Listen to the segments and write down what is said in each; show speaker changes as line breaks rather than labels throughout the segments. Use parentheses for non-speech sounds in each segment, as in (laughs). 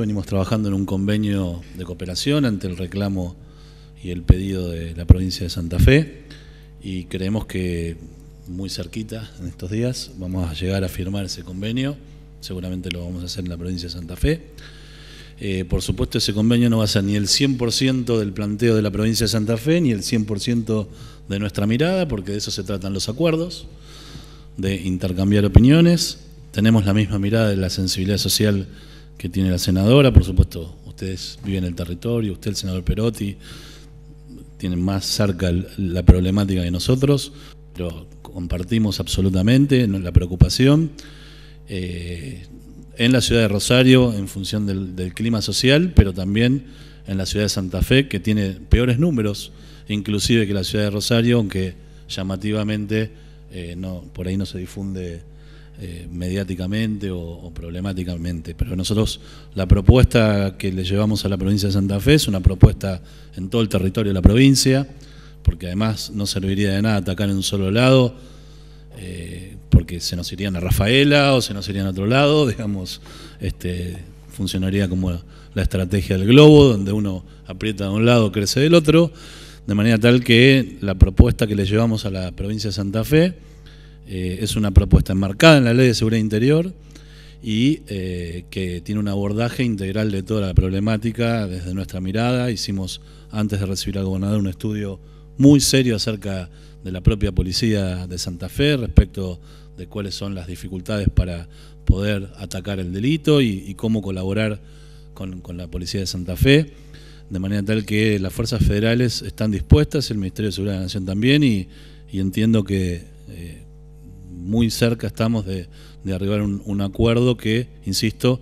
Venimos trabajando en un convenio de cooperación ante el reclamo y el pedido de la provincia de Santa Fe y creemos que muy cerquita en estos días vamos a llegar a firmar ese convenio, seguramente lo vamos a hacer en la provincia de Santa Fe. Eh, por supuesto ese convenio no va a ser ni el 100% del planteo de la provincia de Santa Fe ni el 100% de nuestra mirada, porque de eso se tratan los acuerdos, de intercambiar opiniones. Tenemos la misma mirada de la sensibilidad social que tiene la senadora, por supuesto, ustedes viven en el territorio, usted, el senador Perotti, tiene más cerca la problemática que nosotros, pero compartimos absolutamente la preocupación. Eh, en la ciudad de Rosario, en función del, clima social, pero también en la ciudad de Santa Fe, que tiene peores números, inclusive que la ciudad de Rosario, aunque llamativamente eh, no, por ahí no se difunde eh, mediáticamente o, problemáticamente. Pero nosotros la propuesta que le llevamos a la provincia de Santa Fe es una propuesta en todo el territorio de la provincia, porque además no serviría de nada atacar en un solo lado, eh, porque se nos irían a Rafaela o se nos irían a otro lado, (laughs) digamos, este, funcionaría como la estrategia del globo, donde uno aprieta de un lado, crece del otro, de manera tal que la propuesta que le llevamos a la provincia de Santa Fe, eh, es una propuesta enmarcada en la Ley de Seguridad Interior y eh, que tiene un abordaje integral de toda la problemática desde nuestra mirada. Hicimos, antes de recibir al gobernador, un estudio muy serio acerca de la propia policía de Santa Fe respecto de cuáles son las dificultades para poder atacar el delito y, cómo colaborar con, la policía de Santa Fe, de manera tal que las fuerzas federales están dispuestas, el Ministerio de Seguridad de la Nación también, y, entiendo que eh, muy cerca estamos de, arribar un, un acuerdo que, insisto,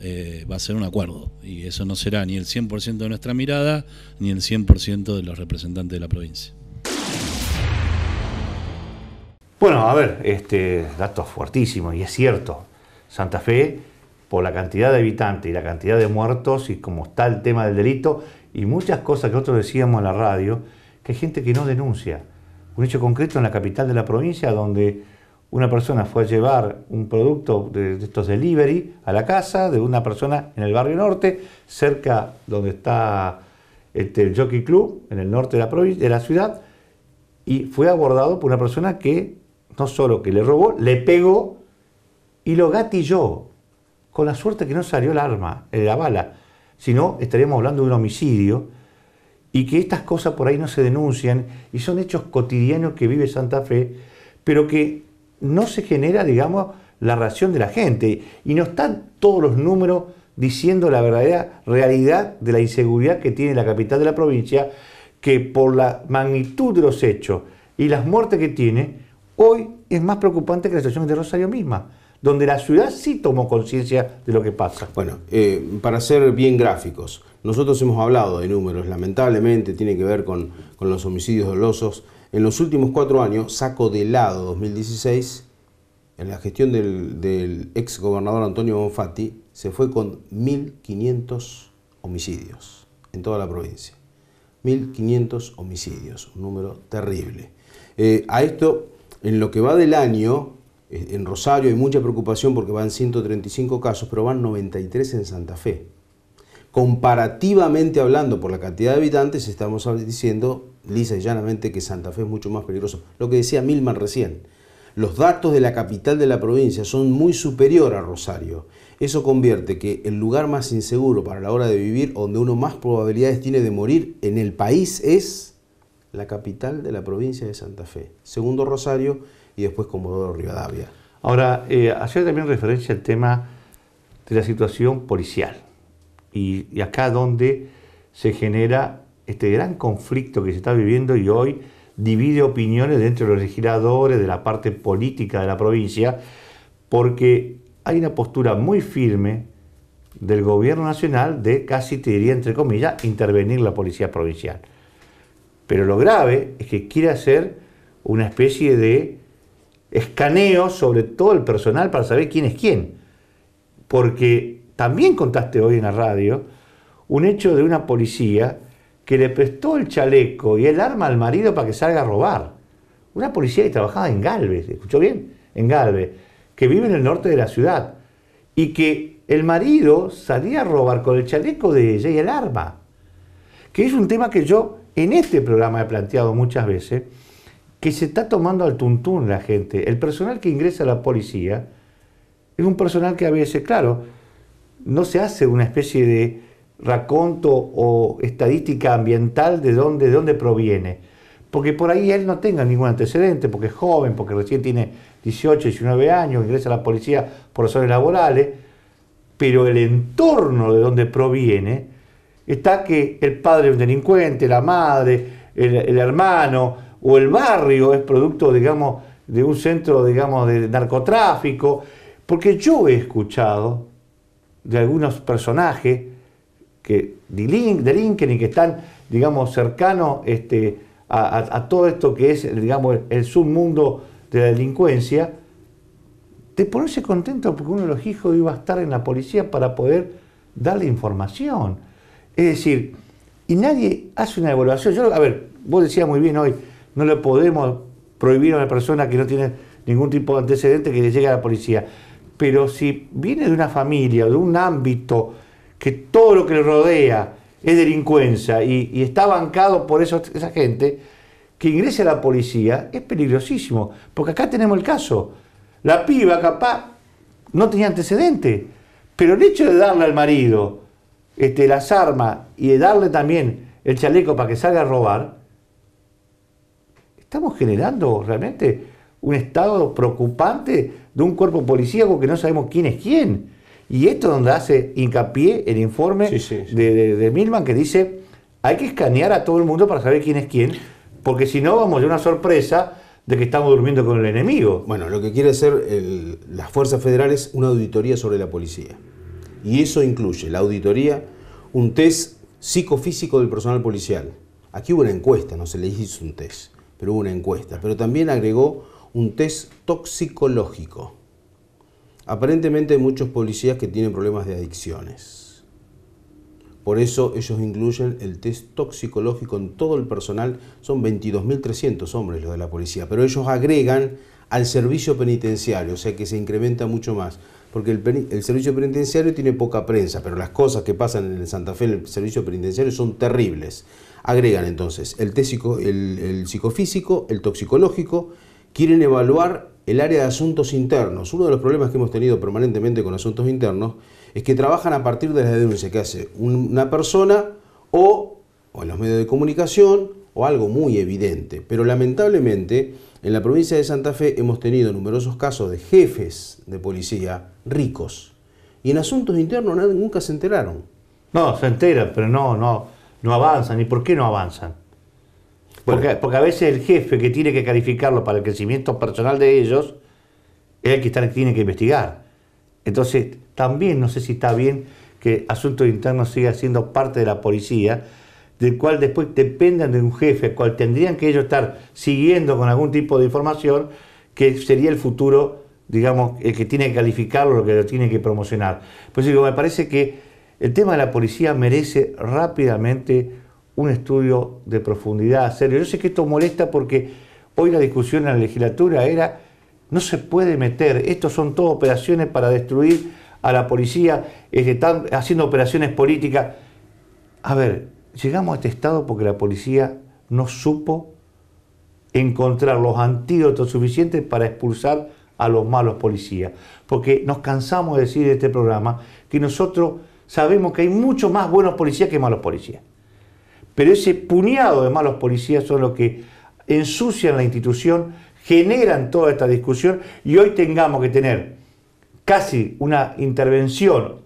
eh, va a ser un acuerdo. Y eso no será ni el 100% de nuestra mirada, ni el 100% de los representantes de la provincia. Bueno, a ver,
este dato fuertísimo y es cierto. Santa Fe, por la cantidad de habitantes y la cantidad de muertos y como está el tema del delito y muchas cosas que nosotros decíamos en la radio, que hay gente que no denuncia. Un hecho concreto en la capital de la provincia donde una persona fue a llevar un producto de, estos delivery a la casa de una persona en el barrio norte, cerca donde está este, el Jockey Club, en el norte de la, de la ciudad, y fue abordado por una persona que no solo que le robó, le pegó y lo gatilló, con la suerte que no salió el arma, eh, la bala, sino estaríamos hablando de un homicidio y que estas cosas por ahí no se denuncian y son hechos cotidianos que vive Santa Fe, pero que no se genera, digamos, la reacción de la gente. Y no están todos los números diciendo la verdadera realidad de la inseguridad que tiene la capital de la provincia, que por la magnitud de los hechos y las muertes que tiene, hoy es más preocupante que la situación de Rosario misma, donde la
ciudad sí tomó conciencia de lo que pasa. Bueno, eh, para ser bien gráficos, nosotros hemos hablado de números, lamentablemente tiene que ver con los homicidios dolosos. En los últimos cuatro años, saco de lado 2016, en la gestión del, del ex gobernador Antonio Bonfatti, se fue con 1.500 homicidios en toda la provincia. 1.500 homicidios, un número terrible. Eh, a esto, en lo que va del año, eh, en Rosario hay mucha preocupación porque van 135 casos, pero van 93 en Santa Fe. Comparativamente hablando, por la cantidad de habitantes, estamos diciendo lisa y llanamente que Santa Fe es mucho más peligroso. Lo que decía Milman recién, los datos de la capital de la provincia son muy superior a Rosario. Eso convierte que el lugar más inseguro para la hora de vivir, donde uno más probabilidades tiene de morir en el país, es la capital de la provincia de Santa Fe. Segundo Rosario y después Comodoro Rivadavia.
Ahora, eh, hacía también referencia al tema de la situación policial y acá donde se genera este gran conflicto que se está viviendo y hoy divide opiniones dentro de los legisladores, de la parte política de la provincia, porque hay una postura muy firme del gobierno nacional de casi, te diría, entre comillas, intervenir la policía provincial. Pero lo grave es que quiere hacer una especie de escaneo sobre todo el personal para saber quién es quién. Porque también contaste hoy en la radio un hecho de una policía que le prestó el chaleco y el arma al marido para que salga a robar. Una policía que trabajaba en Galvez, ¿escuchó bien? En Galvez, que vive en el norte de la ciudad. Y que el marido salía a robar con el chaleco de ella y el arma. Que es un tema que yo en este programa he planteado muchas veces, que se está tomando al tuntún la gente. El personal que ingresa a la policía es un personal que a veces, claro, no se hace una especie de raconto o estadística ambiental de dónde, de dónde proviene. Porque por ahí él no tenga ningún antecedente, porque es joven, porque recién tiene 18, 19 años, ingresa a la policía por razones laborales, pero el entorno de dónde proviene está que el padre es un delincuente, la madre, el, el hermano o el barrio es producto, digamos, de un centro, digamos, de narcotráfico, porque yo he escuchado de algunos personajes que delinquen y que están, digamos, cercanos este, a, todo esto que es, digamos, el, submundo de la delincuencia, te pones contento porque uno de los hijos iba a estar en la policía para poder darle información. Es decir, y nadie hace una evaluación. Yo, a ver, vos decías muy bien hoy, no le podemos prohibir a una persona que no tiene ningún tipo de antecedente que le llegue a la policía. Pero si viene de una familia, de un ámbito que todo lo que le rodea es delincuencia y, está bancado por esa gente, que ingrese a la policía es peligrosísimo. Porque acá tenemos el caso. La piba capaz no tenía antecedente, pero el hecho de darle al marido este, las armas y de darle también el chaleco para que salga a robar, estamos generando realmente un estado preocupante de un cuerpo policíaco que no sabemos quién es quién. Y esto es donde hace hincapié el informe De, Milman que dice, hay que escanear a todo el mundo para saber quién es quién, porque si no vamos a una
sorpresa de que estamos durmiendo con el enemigo. Bueno, lo que quiere hacer las fuerzas federales una auditoría sobre la policía. Y eso incluye la auditoría, un test psicofísico del personal policial. Aquí hubo una encuesta, no se le hizo un test, pero hubo una encuesta. Pero también agregó un test toxicológico Aparentemente hay muchos policías que tienen problemas de adicciones. Por eso ellos incluyen el test toxicológico en todo el personal. Son 22.300 hombres los de la policía, pero ellos agregan al servicio penitenciario, o sea que se incrementa mucho más. Porque el, servicio penitenciario tiene poca prensa, pero las cosas que pasan en el Santa Fe en el servicio penitenciario son terribles. Agregan entonces el, el psicofísico, el toxicológico, quieren evaluar el área de asuntos internos. Uno de los problemas que hemos tenido permanentemente con asuntos internos es que trabajan a partir de la denuncia que hace una persona o, o en los medios de comunicación o algo muy evidente. Pero lamentablemente en la provincia de Santa Fe hemos tenido numerosos casos de jefes de policía ricos y en asuntos internos nunca se enteraron.
No, se enteran, pero no, no, no avanzan. ¿Y por qué no avanzan? Porque, a veces el jefe que tiene que calificarlo para el crecimiento personal de ellos es el que está, tiene que investigar. Entonces, también no sé si está bien que Asuntos Internos siga siendo parte de la policía, del cual después dependan de un jefe, cual tendrían que ellos estar siguiendo con algún tipo de información, que sería el futuro, digamos, el que tiene que calificarlo, lo que lo tiene que promocionar. Pues digo, me parece que el tema de la policía merece rápidamente un estudio de profundidad, serio. Yo sé que esto molesta porque hoy la discusión en la legislatura era, no se puede meter, esto son todas operaciones para destruir a la policía, este, están haciendo operaciones políticas. A ver, llegamos a este estado porque la policía no supo encontrar los antídotos suficientes para expulsar a los malos policías. Porque nos cansamos de decir en este programa que nosotros sabemos que hay mucho más buenos policías que malos policías. Pero ese puñado de malos policías son los que ensucian la institución, generan toda esta discusión y hoy tengamos que tener casi una intervención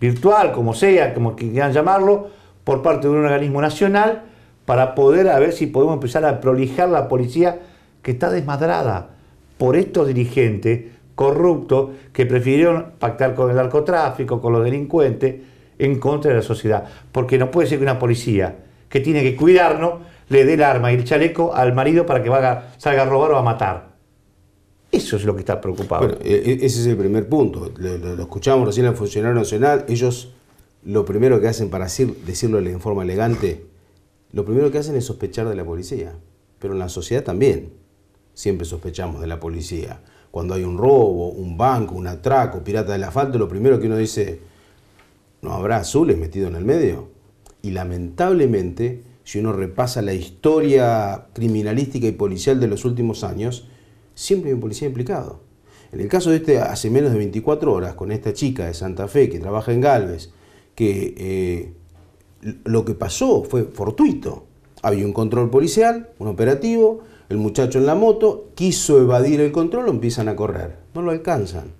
virtual, como sea, como quieran llamarlo, por parte de un organismo nacional para poder a ver si podemos empezar a prolijar la policía que está desmadrada por estos dirigentes corruptos que prefirieron pactar con el narcotráfico, con los delincuentes, en contra de la sociedad. Porque no puede ser que una policía que tiene que cuidarnos, le dé el arma y el chaleco al marido para que salga a robar o a matar.
Eso es lo que está preocupado. Bueno, e, e, ese es el primer punto. Lo, escuchamos recién al funcionario nacional. Ellos lo primero que hacen para decirlo en forma elegante, lo primero que hacen es sospechar de la policía. Pero en la sociedad también. Siempre sospechamos de la policía. Cuando hay un robo, un banco, un atraco, pirata del asfalto, lo primero que uno dice, ¿no habrá azules metido en el medio? Y lamentablemente, si uno repasa la historia criminalística y policial de los últimos años, siempre hay un policía implicado. En el caso de este, hace menos de 24 horas, con esta chica de Santa Fe que trabaja en Galvez, que eh, lo que pasó fue fortuito. Había un control policial, un operativo, el muchacho en la moto quiso evadir el control, lo empiezan a correr. No lo alcanzan.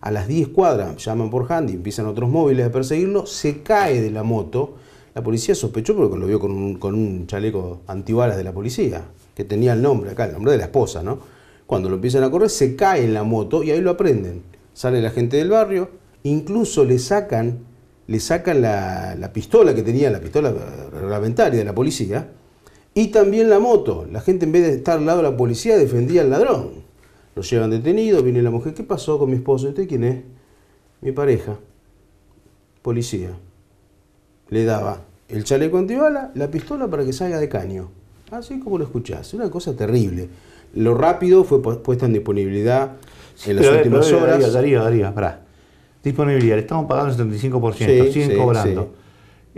A las 10 cuadras llaman por Handy, empiezan otros móviles a perseguirlo, se cae de la moto la policía sospechó porque lo vio con un, chaleco antibalas de la policía, que tenía el nombre acá, el nombre de la esposa, ¿no? Cuando lo empiezan a correr, se cae en la moto y ahí lo aprenden. Sale la gente del barrio, incluso le sacan, le sacan la, pistola que tenía, la pistola reglamentaria de la policía, y también la moto. La gente en vez de estar al lado de la policía defendía al ladrón. Lo llevan detenido, viene la mujer, ¿qué pasó con mi esposo? ¿Usted quién es? Mi pareja, policía le daba el chaleco antibala, la pistola para que salga de caño. Así como lo escuchás, una cosa terrible. Lo rápido fue puesta en disponibilidad en las eh, últimas eh, horas. Darío, Darío, Darío, pará. Disponibilidad,
estamos pagando el 75%,
sí, siguen cobrando.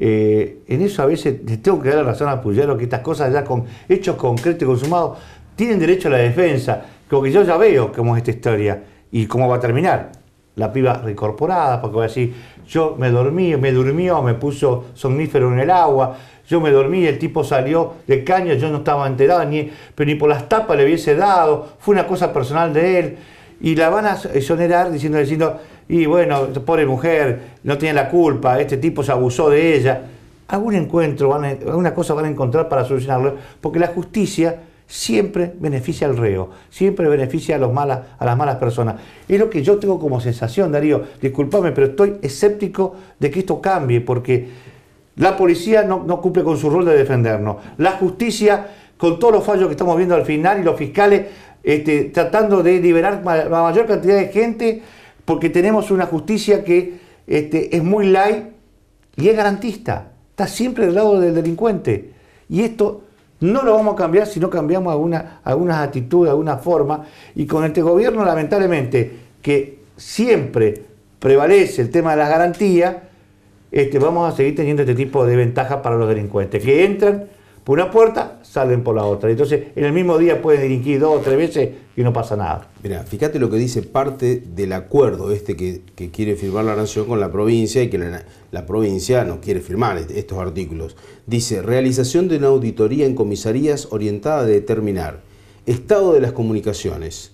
Eh, en
eso a veces les tengo que dar la razón a Puyaro, que estas cosas ya con hechos concretos y consumados tienen derecho a la defensa. Como que yo ya veo cómo es esta historia y cómo va a terminar. La piba reincorporada, porque va a decir, yo me dormí, me durmió, me puso somnífero en el agua, yo me dormí, el tipo salió de caña, yo no estaba enterado, ni, pero ni por las tapas le hubiese dado, fue una cosa personal de él. Y la van a exonerar diciendo, diciendo, y bueno, pobre mujer, no tiene la culpa, este tipo se abusó de ella. Algún encuentro, alguna cosa van a encontrar para solucionarlo, porque la justicia siempre beneficia al reo, siempre beneficia a, malas, a las malas personas. Es lo que yo tengo como sensación, Darío, disculpame, pero estoy escéptico de que esto cambie, porque la policía no, cumple con su rol de defendernos. La justicia, con todos los fallos que estamos viendo al final, y los fiscales este, tratando de liberar la mayor cantidad de gente, porque tenemos una justicia que este, es muy light y es garantista, está siempre del lado del delincuente. Y esto no lo vamos a cambiar si no cambiamos algunas actitudes, alguna forma. Y con este gobierno, lamentablemente, que siempre prevalece el tema de las garantías, este, vamos a seguir teniendo este tipo de ventajas para los delincuentes, que entran una puerta, salen por la otra. Entonces, en el mismo día pueden
dirigir dos o tres veces y no pasa nada. Mira, fíjate lo que dice parte del acuerdo este que, quiere firmar la Nación con la provincia y que la, la provincia no quiere firmar estos artículos. Dice, realización de una auditoría en comisarías orientada a determinar estado de las comunicaciones,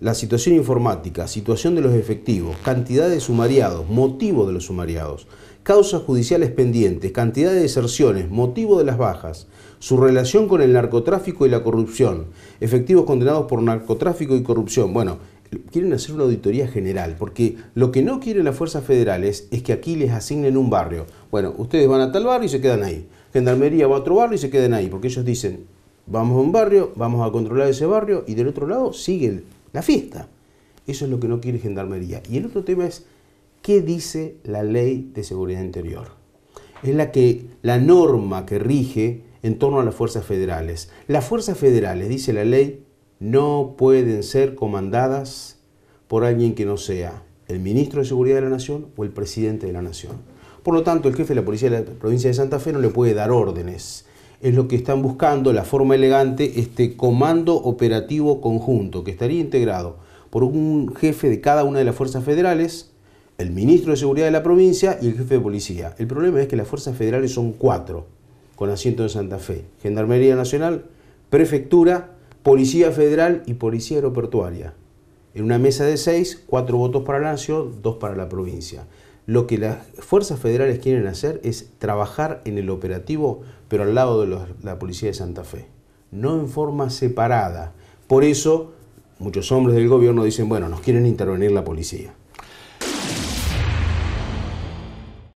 la situación informática, situación de los efectivos, cantidad de sumariados, motivo de los sumariados, causas judiciales pendientes, cantidad de deserciones, motivo de las bajas, su relación con el narcotráfico y la corrupción, efectivos condenados por narcotráfico y corrupción. Bueno, quieren hacer una auditoría general, porque lo que no quieren las fuerzas federales es que aquí les asignen un barrio. Bueno, ustedes van a tal barrio y se quedan ahí. Gendarmería va a otro barrio y se quedan ahí, porque ellos dicen, vamos a un barrio, vamos a controlar ese barrio y del otro lado sigue la fiesta. Eso es lo que no quiere Gendarmería. Y el otro tema es ¿Qué dice la ley de seguridad interior? Es la, que, la norma que rige en torno a las fuerzas federales. Las fuerzas federales, dice la ley, no pueden ser comandadas por alguien que no sea el ministro de Seguridad de la Nación o el presidente de la Nación. Por lo tanto, el jefe de la policía de la provincia de Santa Fe no le puede dar órdenes. Es lo que están buscando, la forma elegante, este comando operativo conjunto, que estaría integrado por un jefe de cada una de las fuerzas federales, el ministro de Seguridad de la provincia y el jefe de policía. El problema es que las fuerzas federales son cuatro, con asiento en Santa Fe. Gendarmería Nacional, Prefectura, Policía Federal y Policía Aeroportuaria. En una mesa de seis, cuatro votos para la nación, dos para la provincia. Lo que las fuerzas federales quieren hacer es trabajar en el operativo, pero al lado de la Policía de Santa Fe, no en forma separada. Por eso, muchos hombres del gobierno dicen, bueno, nos quieren intervenir la policía.